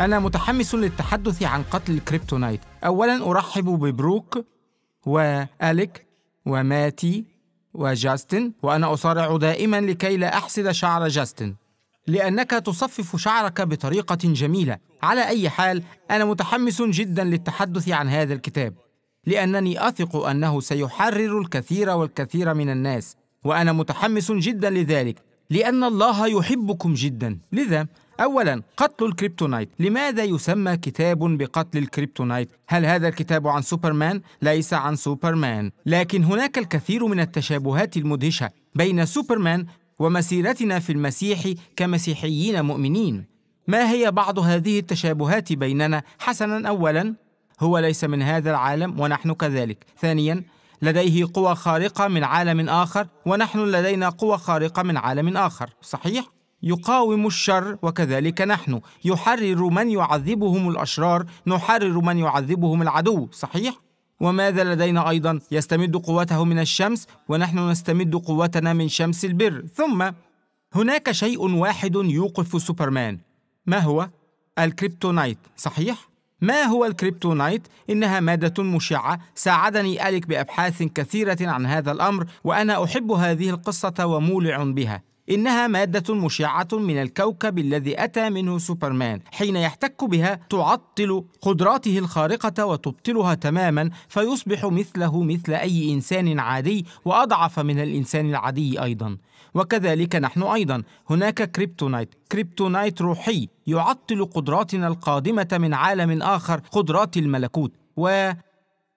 أنا متحمس للتحدث عن قتل الكريبتونايت أولا أرحب ببروك وأليك وماتي وجاستن وأنا أصارع دائما لكي لا أحسد شعر جاستن لأنك تصفف شعرك بطريقة جميلة على أي حال أنا متحمس جدا للتحدث عن هذا الكتاب لأنني أثق أنه سيحرر الكثير والكثير من الناس وأنا متحمس جدا لذلك لأن الله يحبكم جدا لذا أولا قتل الكريبتونايت لماذا يسمى كتاب بقتل الكريبتونايت؟ هل هذا الكتاب عن سوبرمان؟ ليس عن سوبرمان لكن هناك الكثير من التشابهات المدهشة بين سوبرمان ومسيرتنا في المسيح كمسيحيين مؤمنين ما هي بعض هذه التشابهات بيننا؟ حسنا أولا هو ليس من هذا العالم ونحن كذلك ثانيا لديه قوى خارقة من عالم آخر ونحن لدينا قوى خارقة من عالم آخر صحيح؟ يقاوم الشر وكذلك نحن يحرر من يعذبهم الأشرار نحرر من يعذبهم العدو صحيح؟ وماذا لدينا أيضا؟ يستمد قوته من الشمس ونحن نستمد قوتنا من شمس البر ثم هناك شيء واحد يوقف سوبرمان ما هو؟ الكريبتونايت صحيح؟ ما هو الكريبتونايت؟ إنها مادة مشعة، ساعدني أليك بأبحاث كثيرة عن هذا الأمر، وأنا أحب هذه القصة ومولع بها. إنها مادة مشعة من الكوكب الذي أتى منه سوبرمان حين يحتك بها تعطل قدراته الخارقة وتبطلها تماما فيصبح مثله مثل أي إنسان عادي وأضعف من الإنسان العادي أيضا وكذلك نحن أيضا هناك كريبتونايت كريبتونايت روحي يعطل قدراتنا القادمة من عالم آخر قدرات الملكوت و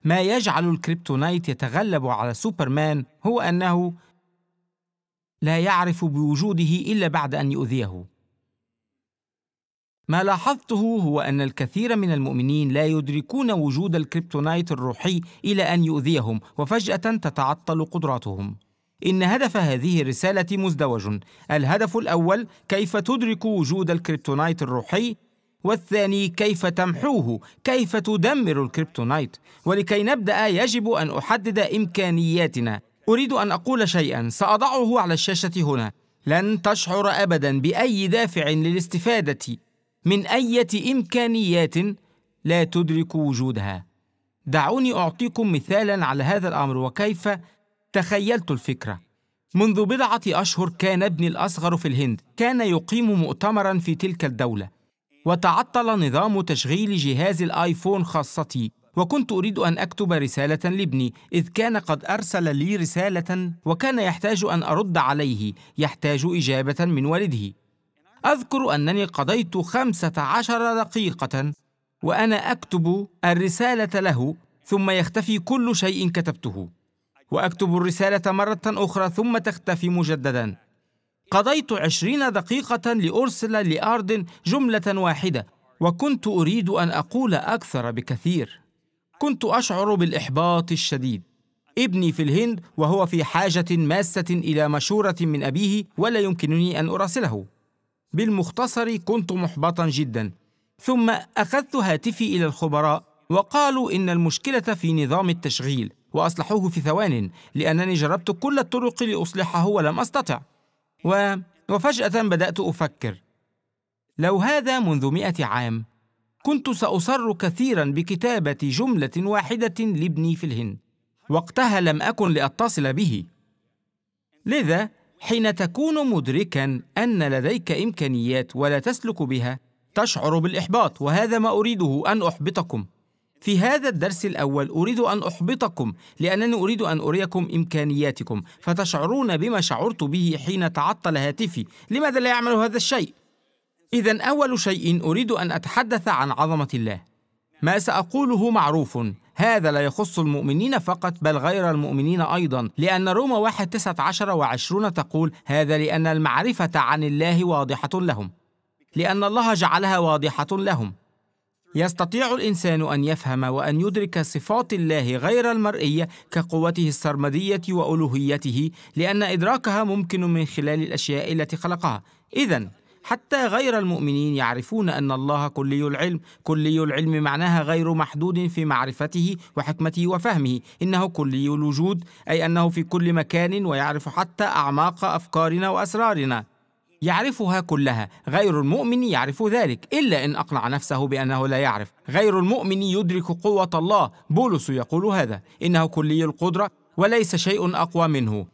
ما يجعل الكريبتونايت يتغلب على سوبرمان هو أنه لا يعرف بوجوده الا بعد ان يؤذيه ما لاحظته هو ان الكثير من المؤمنين لا يدركون وجود الكريبتونايت الروحي الى ان يؤذيهم وفجاه تتعطل قدراتهم إن هدف هذه الرسالة مزدوج، الهدف الأول كيف تدرك وجود الكريبتونايت الروحي، والثاني كيف تمحوه، كيف تدمر الكريبتونايت، ولكي نبدأ يجب أن أحدد إمكانياتنا، أريد أن أقول شيئا سأضعه على الشاشة هنا لن تشعر أبدا بأي دافع للاستفادة من أي إمكانيات لا تدرك وجودها دعوني أعطيكم مثالا على هذا الأمر وكيف تخيلت الفكرة منذ بضعة أشهر كان ابني الأصغر في الهند كان يقيم مؤتمرا في تلك الدولة وتعطل نظام تشغيل جهاز الآيفون خاصتي وكنت أريد أن أكتب رسالة لابني إذ كان قد أرسل لي رسالة وكان يحتاج أن أرد عليه يحتاج إجابة من والده أذكر أنني قضيت خمسة عشر دقيقة وأنا أكتب الرسالة له ثم يختفي كل شيء كتبته وأكتب الرسالة مرة أخرى ثم تختفي مجددا قضيت عشرين دقيقة لأرسل لأرض جملة واحدة وكنت أريد أن أقول أكثر بكثير كنت أشعر بالإحباط الشديد ابني في الهند وهو في حاجة ماسة إلى مشورة من أبيه ولا يمكنني أن أراسله بالمختصر كنت محبطا جدا ثم أخذت هاتفي إلى الخبراء وقالوا إن المشكلة في نظام التشغيل وأصلحوه في ثوان لأنني جربت كل الطرق لأصلحه ولم أستطع و... وفجأة بدأت أفكر لو هذا منذ مئة عام كنت سأصر كثيرا بكتابة جملة واحدة لابني في الهند وقتها لم أكن لأتصل به لذا حين تكون مدركا أن لديك إمكانيات ولا تسلك بها تشعر بالإحباط وهذا ما أريده أن أحبطكم في هذا الدرس الأول أريد أن أحبطكم لأنني أريد أن أريكم إمكانياتكم فتشعرون بما شعرت به حين تعطل هاتفي لماذا لا يعمل هذا الشيء؟ إذا أول شيء أريد أن أتحدث عن عظمة الله. ما سأقوله معروف، هذا لا يخص المؤمنين فقط بل غير المؤمنين أيضا لأن روما واحد تسعة عشر وعشرون تقول هذا لأن المعرفة عن الله واضحة لهم لأن الله جعلها واضحة لهم يستطيع الإنسان أن يفهم وأن يدرك صفات الله غير المرئية كقوته السرمدية وألوهيته لأن إدراكها ممكن من خلال الأشياء التي خلقها إذا حتى غير المؤمنين يعرفون أن الله كلي العلم كلي العلم معناها غير محدود في معرفته وحكمته وفهمه إنه كلي الوجود أي أنه في كل مكان ويعرف حتى أعماق أفكارنا وأسرارنا يعرفها كلها غير المؤمن يعرف ذلك إلا إن أقنع نفسه بأنه لا يعرف غير المؤمن يدرك قوة الله بولس يقول هذا إنه كلي القدرة وليس شيء أقوى منه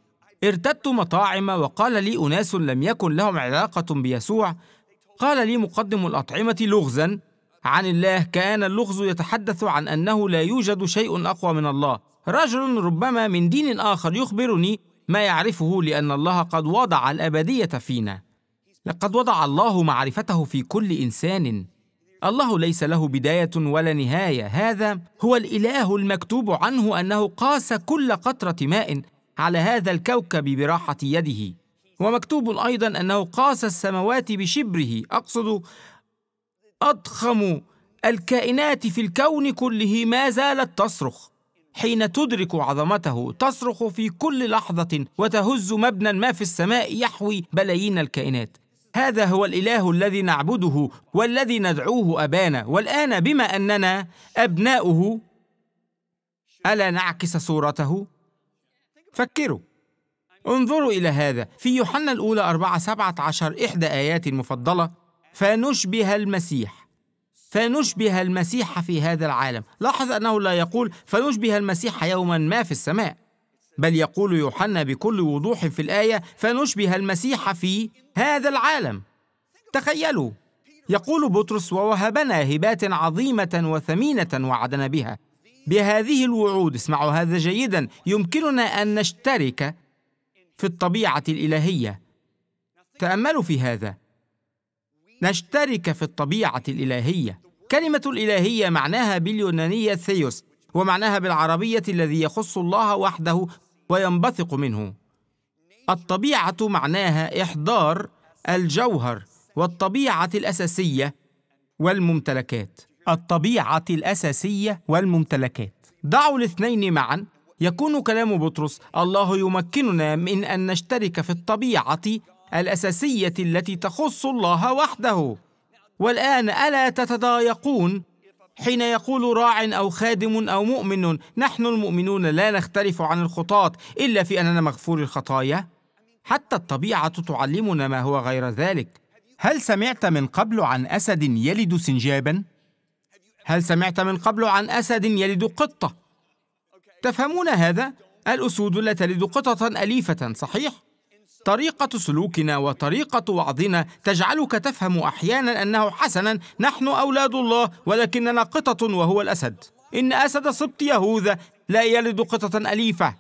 ارتدت مطاعم وقال لي أناس لم يكن لهم علاقة بيسوع قال لي مقدم الأطعمة لغزا عن الله كان اللغز يتحدث عن أنه لا يوجد شيء أقوى من الله رجل ربما من دين آخر يخبرني ما يعرفه لأن الله قد وضع الأبدية فينا لقد وضع الله معرفته في كل إنسان الله ليس له بداية ولا نهاية هذا هو الإله المكتوب عنه أنه قاس كل قطرة ماء على هذا الكوكب براحة يده ومكتوب أيضا أنه قاس السماوات بشبره أقصد أضخم الكائنات في الكون كله ما زالت تصرخ حين تدرك عظمته تصرخ في كل لحظة وتهز مبنى ما في السماء يحوي بلايين الكائنات هذا هو الإله الذي نعبده والذي ندعوه أبانا والآن بما أننا أبناؤه ألا نعكس صورته؟ فكروا انظروا إلى هذا في يوحنا الأولى سبعة عشر إحدى آيات المفضلة فنشبه المسيح فنشبه المسيح في هذا العالم لاحظ أنه لا يقول فنشبه المسيح يوما ما في السماء بل يقول يوحنا بكل وضوح في الآية فنشبه المسيح في هذا العالم تخيلوا يقول بطرس ووهبنا هبات عظيمة وثمينة وعدنا بها بهذه الوعود اسمعوا هذا جيدا يمكننا ان نشترك في الطبيعه الالهيه تاملوا في هذا نشترك في الطبيعه الالهيه كلمه الالهيه معناها باليونانيه ثيوس ومعناها بالعربيه الذي يخص الله وحده وينبثق منه الطبيعه معناها احضار الجوهر والطبيعه الاساسيه والممتلكات الطبيعة الأساسية والممتلكات ضعوا الاثنين معا يكون كلام بطرس الله يمكننا من أن نشترك في الطبيعة الأساسية التي تخص الله وحده والآن ألا تتضايقون حين يقول راع أو خادم أو مؤمن نحن المؤمنون لا نختلف عن الخطاة إلا في أننا مغفور الخطايا؟ حتى الطبيعة تعلمنا ما هو غير ذلك هل سمعت من قبل عن أسد يلد سنجابا؟ هل سمعت من قبل عن أسد يلد قطة؟ تفهمون هذا؟ الأسود لا تلد قططا أليفة صحيح؟ طريقة سلوكنا وطريقة وعظنا تجعلك تفهم أحيانا أنه حسنا نحن أولاد الله ولكننا قطط وهو الأسد إن أسد سبط يهوذا لا يلد قطط أليفة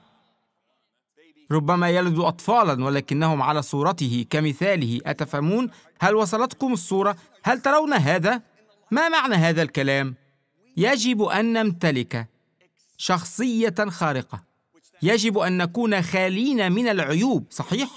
ربما يلد أطفالا ولكنهم على صورته كمثاله أتفهمون؟ هل وصلتكم الصورة؟ هل ترون هذا؟ ما معنى هذا الكلام؟ يجب أن نمتلك شخصية خارقة يجب أن نكون خالين من العيوب صحيح؟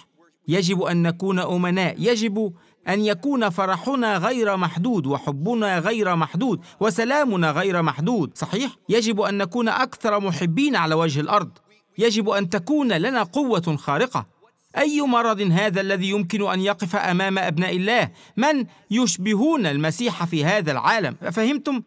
يجب أن نكون أمناء يجب أن يكون فرحنا غير محدود وحبنا غير محدود وسلامنا غير محدود صحيح؟ يجب أن نكون أكثر محبين على وجه الأرض يجب أن تكون لنا قوة خارقة أي مرض هذا الذي يمكن أن يقف أمام أبناء الله؟ من يشبهون المسيح في هذا العالم؟ فهمتم؟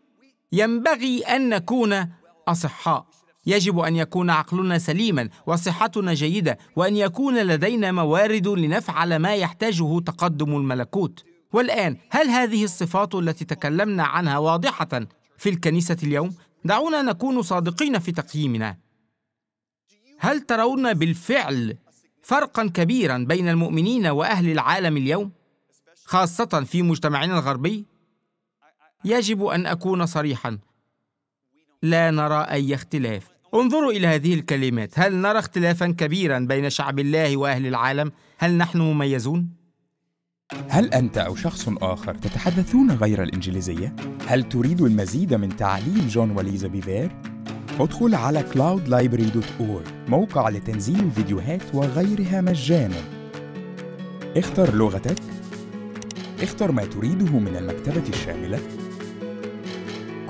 ينبغي أن نكون أصحاء يجب أن يكون عقلنا سليما وصحتنا جيدة وأن يكون لدينا موارد لنفعل ما يحتاجه تقدم الملكوت والآن هل هذه الصفات التي تكلمنا عنها واضحة في الكنيسة اليوم؟ دعونا نكون صادقين في تقييمنا هل ترون بالفعل فرقا كبيرا بين المؤمنين واهل العالم اليوم خاصه في مجتمعنا الغربي يجب ان اكون صريحا لا نرى اي اختلاف انظروا الى هذه الكلمات هل نرى اختلافا كبيرا بين شعب الله واهل العالم هل نحن مميزون هل انت او شخص اخر تتحدثون غير الانجليزيه هل تريد المزيد من تعليم جون وليزا بيفير ادخل على cloudlibrary.org موقع لتنزيل فيديوهات وغيرها مجانا اختر لغتك اختر ما تريده من المكتبة الشاملة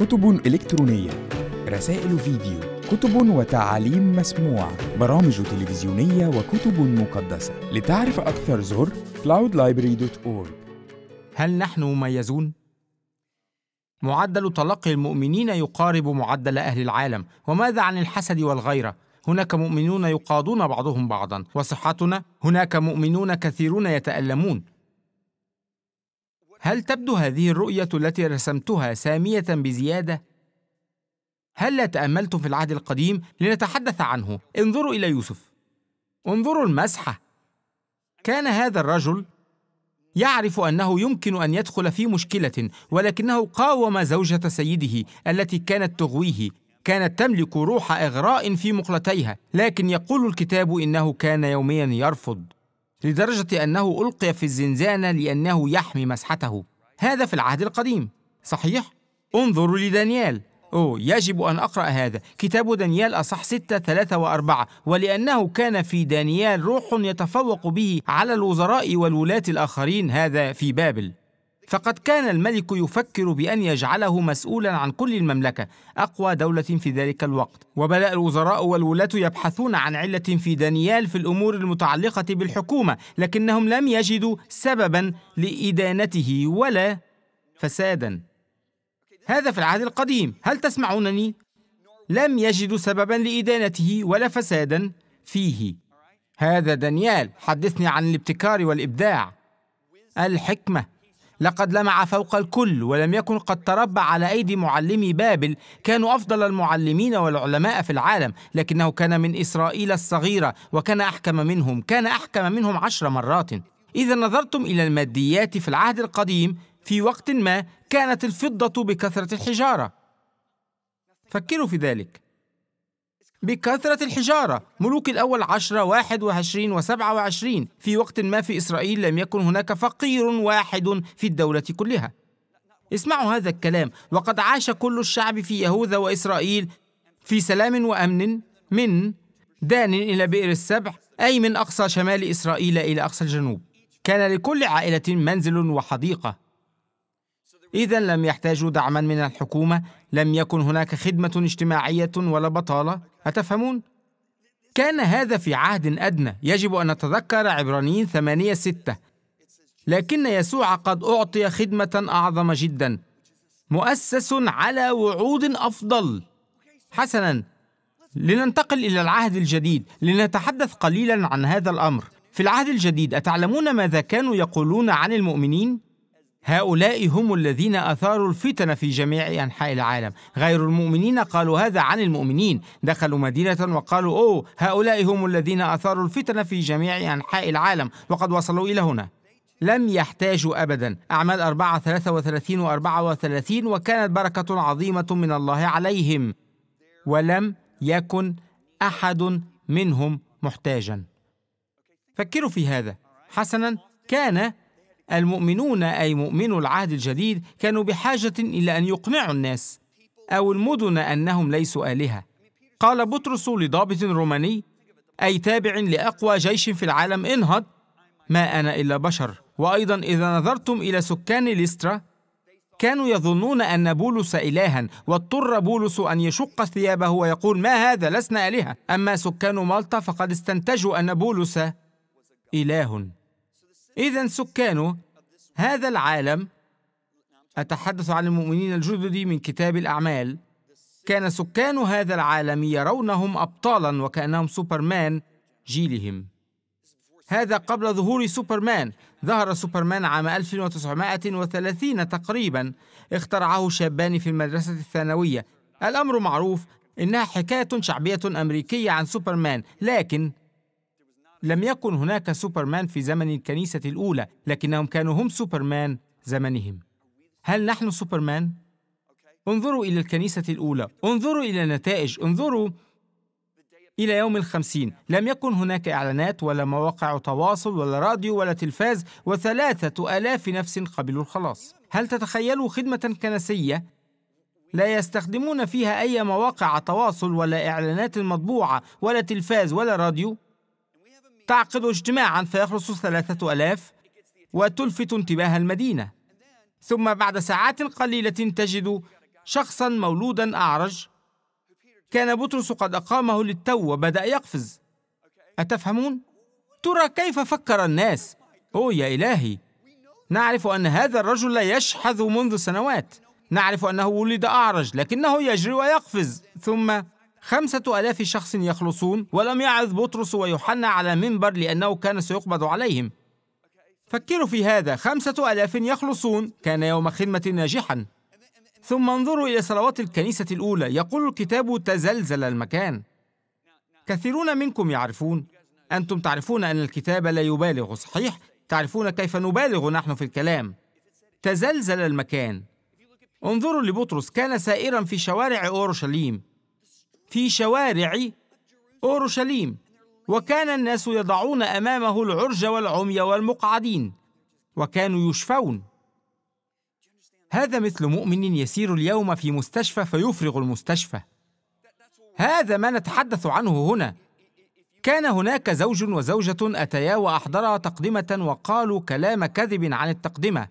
كتب إلكترونية رسائل فيديو كتب وتعاليم مسموعة برامج تلفزيونية وكتب مقدسة لتعرف أكثر زر cloudlibrary.org هل نحن مميزون؟ معدل تلقي المؤمنين يقارب معدل أهل العالم وماذا عن الحسد والغيرة؟ هناك مؤمنون يقاضون بعضهم بعضا وصحتنا هناك مؤمنون كثيرون يتألمون هل تبدو هذه الرؤية التي رسمتها سامية بزيادة؟ هل لا تأملتم في العهد القديم لنتحدث عنه؟ انظروا إلى يوسف انظروا المسحة كان هذا الرجل يعرف أنه يمكن أن يدخل في مشكلة ولكنه قاوم زوجة سيده التي كانت تغويه كانت تملك روح إغراء في مقلتيها لكن يقول الكتاب إنه كان يوميا يرفض لدرجة أنه ألقي في الزنزانة لأنه يحمي مسحته هذا في العهد القديم صحيح؟ انظروا لدانيال أوه يجب أن أقرأ هذا كتاب دانيال أصح 6 3 و4 ولأنه كان في دانيال روح يتفوق به على الوزراء والولاة الآخرين هذا في بابل فقد كان الملك يفكر بأن يجعله مسؤولا عن كل المملكة أقوى دولة في ذلك الوقت وبدأ الوزراء والولاة يبحثون عن علة في دانيال في الأمور المتعلقة بالحكومة لكنهم لم يجدوا سببا لإدانته ولا فسادا هذا في العهد القديم هل تسمعونني؟ لم يجدوا سببا لإدانته ولا فسادا فيه هذا دانيال حدثني عن الابتكار والإبداع الحكمة لقد لمع فوق الكل ولم يكن قد تربى على أيدي معلمي بابل كانوا أفضل المعلمين والعلماء في العالم لكنه كان من إسرائيل الصغيرة وكان أحكم منهم كان أحكم منهم عشر مرات إذا نظرتم إلى الماديات في العهد القديم في وقت ما كانت الفضة بكثرة الحجارة فكروا في ذلك بكثرة الحجارة ملوك الأول عشرة واحد وعشرين وسبعة وعشرين في وقت ما في إسرائيل لم يكن هناك فقير واحد في الدولة كلها اسمعوا هذا الكلام وقد عاش كل الشعب في يهوذا وإسرائيل في سلام وأمن من دان إلى بئر السبع أي من أقصى شمال إسرائيل إلى أقصى الجنوب كان لكل عائلة منزل وحديقة إذا لم يحتاجوا دعما من الحكومة لم يكن هناك خدمة اجتماعية ولا بطالة أتفهمون؟ كان هذا في عهد أدنى يجب أن نتذكر عبرانيين ثمانية ستة لكن يسوع قد أعطي خدمة أعظم جدا مؤسس على وعود أفضل حسنا لننتقل إلى العهد الجديد لنتحدث قليلا عن هذا الأمر في العهد الجديد أتعلمون ماذا كانوا يقولون عن المؤمنين؟ هؤلاء هم الذين أثاروا الفتن في جميع أنحاء العالم غير المؤمنين قالوا هذا عن المؤمنين دخلوا مدينة وقالوا أوه هؤلاء هم الذين أثاروا الفتن في جميع أنحاء العالم وقد وصلوا إلى هنا لم يحتاجوا أبدا أعمال 4 33 و 34 وكانت بركة عظيمة من الله عليهم ولم يكن أحد منهم محتاجا فكروا في هذا حسنا كان المؤمنون أي مؤمنو العهد الجديد كانوا بحاجة إلى أن يقنعوا الناس أو المدن أنهم ليسوا آلهة قال بطرس لضابط روماني أي تابع لأقوى جيش في العالم انهض ما أنا إلا بشر وأيضا إذا نظرتم إلى سكان ليسترا كانوا يظنون أن بولس إلها واضطر بولس أن يشق ثيابه ويقول ما هذا لسنا آلهة أما سكان مالطا فقد استنتجوا أن بولس إله إذا سكانه هذا العالم أتحدث عن المؤمنين الجدد من كتاب الأعمال كان سكان هذا العالم يرونهم أبطالا وكأنهم سوبرمان جيلهم هذا قبل ظهور سوبرمان ظهر سوبرمان عام 1930 تقريبا اخترعه شابان في المدرسة الثانوية الأمر معروف إنها حكاية شعبية أمريكية عن سوبرمان لكن لم يكن هناك سوبرمان في زمن الكنيسة الأولى لكنهم كانوا هم سوبرمان زمنهم هل نحن سوبرمان؟ انظروا إلى الكنيسة الأولى انظروا إلى النتائج انظروا إلى يوم الخمسين لم يكن هناك إعلانات ولا مواقع تواصل ولا راديو ولا تلفاز وثلاثة آلاف نفس قبلوا الخلاص هل تتخيلوا خدمة كنسية لا يستخدمون فيها أي مواقع تواصل ولا إعلانات مطبوعة ولا تلفاز ولا راديو تعقد اجتماعا فيخلص ثلاثة ألاف وتلفت انتباه المدينة ثم بعد ساعات قليلة تجد شخصا مولودا أعرج كان بطرس قد أقامه للتو وبدأ يقفز أتفهمون؟ ترى كيف فكر الناس؟ أوه يا إلهي نعرف أن هذا الرجل يشحذ منذ سنوات نعرف أنه ولد أعرج لكنه يجري ويقفز ثم خمسة ألاف شخص يخلصون ولم يعظ بطرس ويوحنا على منبر لأنه كان سيقبض عليهم فكروا في هذا خمسة ألاف يخلصون كان يوم خدمة ناجحا ثم انظروا إلى صلوات الكنيسة الأولى يقول الكتاب تزلزل المكان كثيرون منكم يعرفون أنتم تعرفون أن الكتاب لا يبالغ صحيح؟ تعرفون كيف نبالغ نحن في الكلام تزلزل المكان انظروا لبطرس كان سائرا في شوارع أورشليم في شوارع اورشليم وكان الناس يضعون امامه العرج والعمي والمقعدين وكانوا يشفون هذا مثل مؤمن يسير اليوم في مستشفى فيفرغ المستشفى هذا ما نتحدث عنه هنا كان هناك زوج وزوجة أتيا وأحضرا تقدمة وقالوا كلام كذب عن التقدمة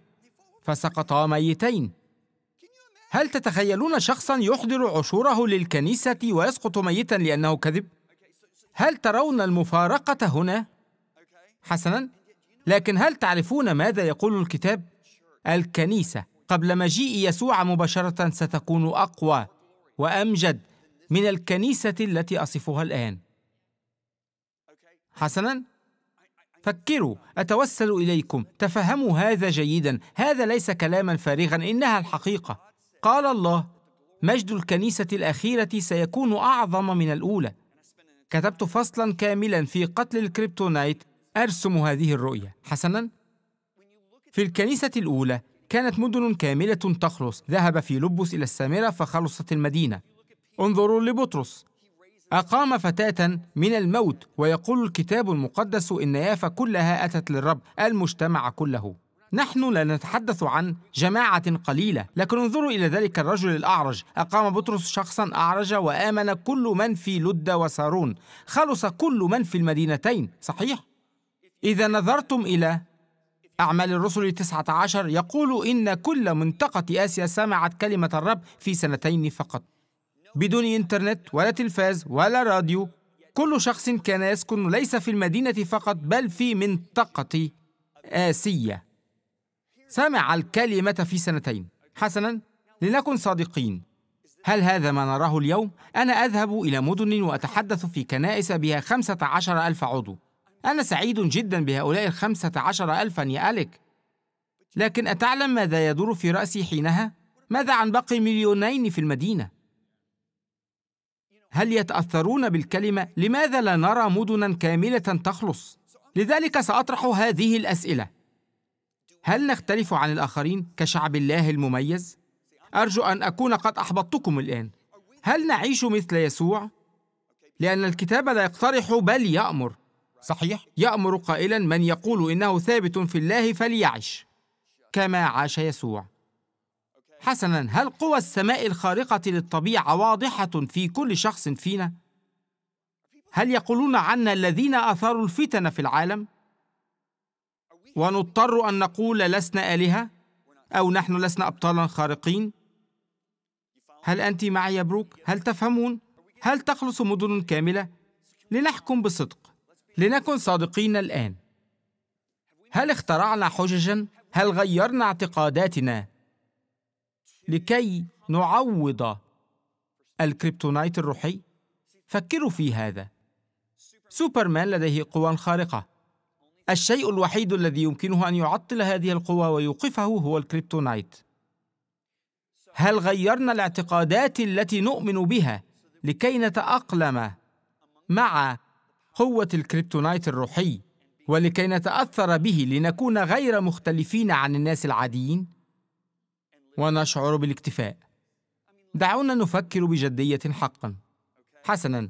فسقطا ميتين هل تتخيلون شخصا يحضر عشوره للكنيسة ويسقط ميتا لأنه كذب؟ هل ترون المفارقة هنا؟ حسنا لكن هل تعرفون ماذا يقول الكتاب؟ الكنيسة قبل مجيء يسوع مباشرة ستكون أقوى وأمجد من الكنيسة التي أصفها الآن حسنا فكروا أتوسل إليكم تفهموا هذا جيدا هذا ليس كلاما فارغا إنها الحقيقة قال الله مجد الكنيسة الأخيرة سيكون أعظم من الأولى كتبت فصلا كاملا في قتل الكريبتونايت أرسم هذه الرؤية حسنا في الكنيسة الأولى كانت مدن كاملة تخلص ذهب في لبس إلى السامرة فخلصت المدينة انظروا لبطرس أقام فتاة من الموت ويقول الكتاب المقدس إن يافا كلها أتت للرب المجتمع كله نحن لا نتحدث عن جماعة قليلة لكن انظروا إلى ذلك الرجل الأعرج أقام بطرس شخصا أعرج وآمن كل من في لد وسارون خلص كل من في المدينتين صحيح؟ إذا نظرتم إلى أعمال الرسل 19 يقول إن كل منطقة آسيا سمعت كلمة الرب في سنتين فقط بدون إنترنت ولا تلفاز ولا راديو كل شخص كان يسكن ليس في المدينة فقط بل في منطقة آسيا سمع الكلمة في سنتين حسنا لنكن صادقين هل هذا ما نراه اليوم؟ أنا أذهب إلى مدن وأتحدث في كنائس بها خمسة عشر ألف عضو أنا سعيد جدا بهؤلاء الخمسة عشر ألفا يا أليك لكن أتعلم ماذا يدور في رأسي حينها؟ ماذا عن باقي مليونين في المدينة؟ هل يتأثرون بالكلمة؟ لماذا لا نرى مدنا كاملة تخلص؟ لذلك سأطرح هذه الأسئلة هل نختلف عن الآخرين كشعب الله المميز؟ أرجو أن أكون قد أحبطتكم الآن هل نعيش مثل يسوع؟ لأن الكتاب لا يقترح بل يأمر صحيح؟ يأمر قائلا من يقول إنه ثابت في الله فليعش كما عاش يسوع حسنا هل قوى السماء الخارقة للطبيعة واضحة في كل شخص فينا؟ هل يقولون عنا الذين أثاروا الفتن في العالم؟ ونضطر أن نقول لسنا آلهة أو نحن لسنا أبطالا خارقين هل أنت معي يا بروك؟ هل تفهمون؟ هل تخلص مدن كاملة؟ لنحكم بصدق لنكن صادقين الآن هل اخترعنا حججا؟ هل غيرنا اعتقاداتنا لكي نعوض الكريبتونايت الروحي؟ فكروا في هذا سوبرمان لديه قوى خارقة الشيء الوحيد الذي يمكنه أن يعطل هذه القوة ويوقفه هو الكريبتونايت هل غيرنا الاعتقادات التي نؤمن بها لكي نتأقلم مع قوة الكريبتونايت الروحي ولكي نتأثر به لنكون غير مختلفين عن الناس العاديين ونشعر بالاكتفاء دعونا نفكر بجدية حقا حسنا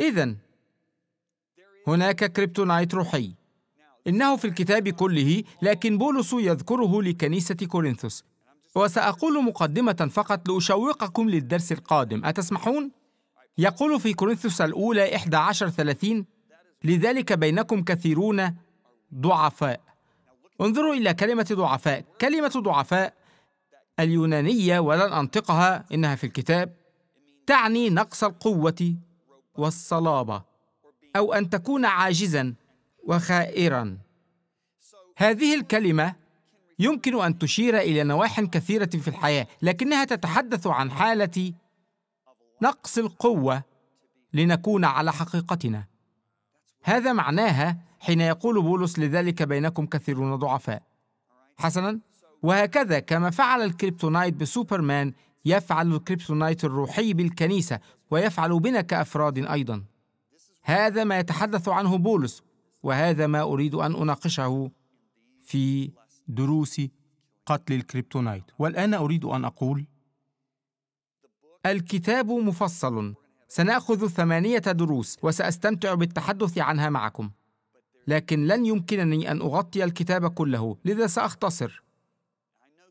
إذا هناك كريبتونايت روحي إنه في الكتاب كله لكن بولس يذكره لكنيسة كورنثوس وسأقول مقدمة فقط لأشوقكم للدرس القادم أتسمحون؟ يقول في كورنثوس الأولى 11 30 لذلك بينكم كثيرون ضعفاء انظروا إلى كلمة ضعفاء كلمة ضعفاء اليونانية ولن أنطقها إنها في الكتاب تعني نقص القوة والصلابة أو أن تكون عاجزاً وخائرا هذه الكلمه يمكن ان تشير الى نواح كثيره في الحياه لكنها تتحدث عن حاله نقص القوه لنكون على حقيقتنا هذا معناها حين يقول بولس لذلك بينكم كثيرون ضعفاء حسنا وهكذا كما فعل الكريبتونايت بسوبرمان يفعل الكريبتونايت الروحي بالكنيسه ويفعل بنا كافراد ايضا هذا ما يتحدث عنه بولس وهذا ما أريد أن أناقشه في دروس قتل الكريبتونايت والآن أريد أن أقول الكتاب مفصل سنأخذ ثمانية دروس وسأستمتع بالتحدث عنها معكم لكن لن يمكنني أن أغطي الكتاب كله لذا سأختصر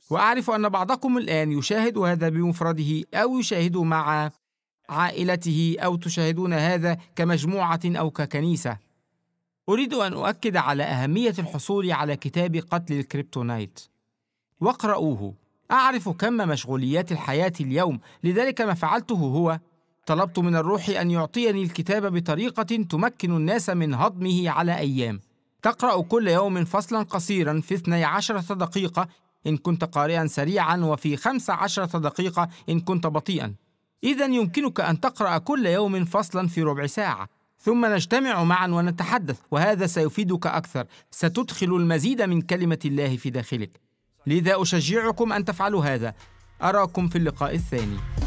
وأعرف أن بعضكم الآن يشاهد هذا بمفرده أو يشاهد مع عائلته أو تشاهدون هذا كمجموعة أو ككنيسة أريد أن أؤكد على أهمية الحصول على كتاب قتل الكريبتونايت واقرأوه أعرف كم مشغوليات الحياة اليوم لذلك ما فعلته هو طلبت من الروح أن يعطيني الكتاب بطريقة تمكن الناس من هضمه على أيام تقرأ كل يوم فصلا قصيرا في 12 دقيقة إن كنت قارئا سريعا وفي 15 دقيقة إن كنت بطيئا إذا يمكنك أن تقرأ كل يوم فصلا في ربع ساعة ثم نجتمع معا ونتحدث وهذا سيفيدك أكثر ستدخل المزيد من كلمة الله في داخلك لذا أشجعكم أن تفعلوا هذا أراكم في اللقاء الثاني